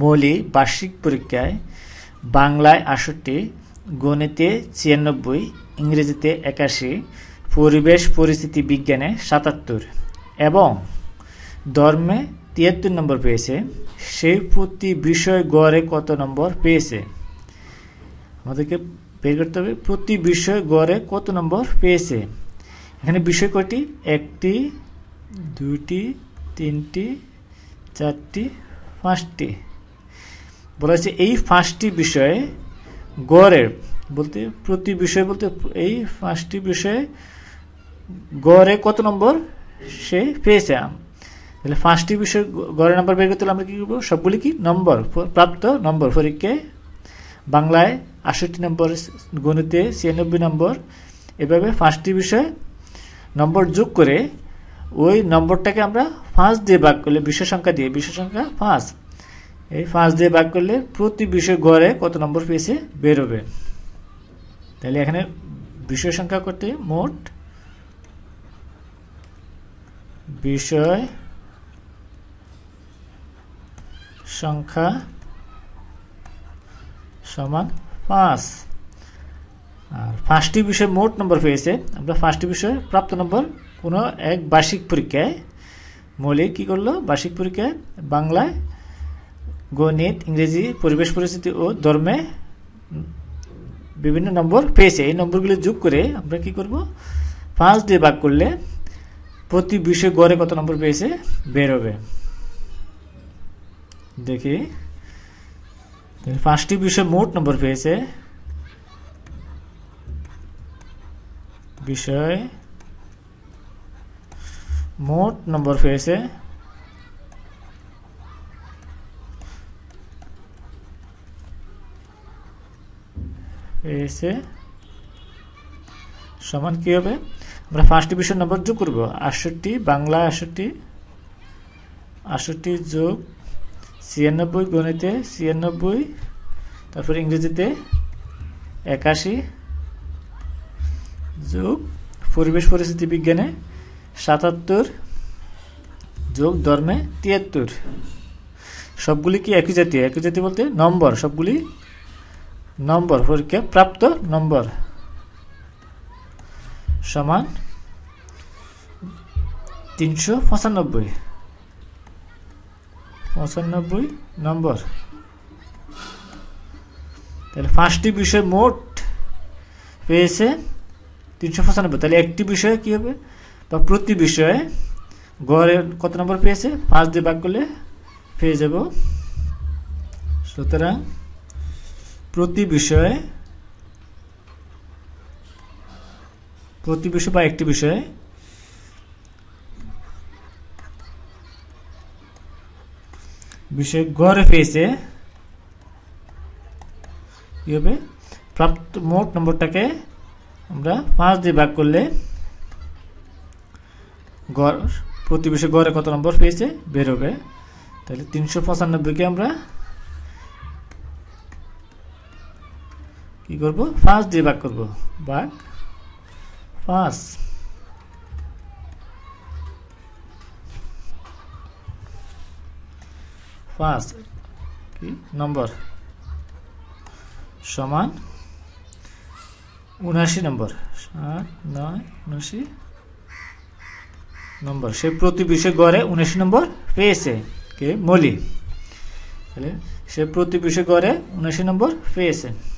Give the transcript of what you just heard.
মৌলি বার্ষিক পরীক্ষায় বাংলায় আষট্টি গণিতে ছিয়ানব্বই ইংরেজিতে একাশি পরিবেশ পরিস্থিতি বিজ্ঞানে সাতাত্তর এবং ধর্মে তিয়াত্তর নম্বর পেয়েছে সেই প্রতি বিষয় গড়ে কত নম্বর পেয়েছে আমাদেরকে বের করতে হবে প্রতি বিষয় গড়ে কত নম্বর পেয়েছে এখানে বিষয় কটি একটি দুটি তিনটি চারটি পাঁচটি বলা হয়েছে এই পাঁচটি বিষয়ে গড়ে বলতে প্রতি বিষয় বলতে এই পাঁচটি বিষয়ে গড়ে কত নম্বর সে পেয়েছে তাহলে পাঁচটি বিষয়ে গড়ে নম্বর বের করতে আমরা কী করবো সবগুলি কি নম্বর প্রাপ্ত নম্বর পরীক্ষায় বাংলায় আষট্টি নম্বর গণিতে ছিয়ানব্বই নম্বর এভাবে পাঁচটি বিষয়ে নম্বর যোগ করে ওই নম্বরটাকে আমরা পাঁচ দিয়ে ভাগ করলে বিশ্ব সংখ্যা দিয়ে বিশ্ব সংখ্যা পাঁচ এই পাঁচ দিয়ে ভাগ করলে প্রতি বিষয় গড়ে কত নম্বর পেয়েছে বেরোবে তাহলে এখানে বিষয় সংখ্যা করতে মোট বিষয় সংখ্যা সমান পাঁচ আর পাঁচটি বিষয় মোট নম্বর পেয়েছে আমরা পাঁচটি বিষয় প্রাপ্ত নম্বর কোনো এক বার্ষিক পরীক্ষায় মৌলিক কী করলো বার্ষিক পরীক্ষায় বাংলায় গণিত ইংরেজি পরিবেশ পরিস্থিতি ও ধর্মে বিভিন্ন নম্বর পেয়েছে এই নম্বরগুলো যোগ করে আমরা কি করব পাঁচ দিয়ে ভাগ করলে প্রতি বিষয়ে গড়ে কত নম্বর পেয়েছে বেরোবে দেখি পাঁচটি বিষয়ে মোট নম্বর পেয়েছে বিষয় মোট নম্বর পেয়েছে এসে সমান কী হবে আমরা ফার্স্ট ডিভিশন নম্বর যোগ করব আটষট্টি বাংলা আটষট্টি আটষট্টি যোগ ছিয়ানব্বই গণিতে ছিয়ানব্বই তারপর ইংরেজিতে একাশি যোগ পরিবেশ পরিস্থিতি বিজ্ঞানে সাতাত্তর যোগ ধর্মে তিয়াত্তর সবগুলি কি একই জাতীয় একই জাতি বলতে নম্বর সবগুলি নম্বর পরীক্ষা প্রাপ্ত নম্বর সমান তিনশো পঁচানব্বই পঁচানব্বই নম্বর তাহলে পাঁচটি বিষয় মোট পেয়েছে তিনশো পঁচানব্বই তাহলে একটি বিষয়ে কী হবে বা প্রতি বিষয়ে গড়ে কত নম্বর পেয়েছে পাঁচ দিয়ে ভাগ করলে পেয়ে যাব সুতরাং প্রতি বিষয়ে প্রতি বিষয় বা একটি বিষয়ে বিষয় গড়ে পেয়েছে কি হবে প্রাপ্ত মোট নম্বরটাকে আমরা পাঁচ দিয়ে ভাগ করলে গড় প্রতি বিষয় গড়ে কত নম্বর পেয়েছে বের হবে তাহলে তিনশো পঁচানব্বইকে আমরা কি করব ফার্স্ট দিয়ে ভাগ করব ভাগ ফার্স্ট ফার্স্ট কি নম্বর সমান উনাশি নম্বর সাত নয় উনাশি নম্বর সে প্রতি বিষয় গড়ে উনাশি নম্বর পেয়েছে কে মলি তাহলে সে প্রতি বিষয় গড়ে উনাশি নম্বর পেয়েছে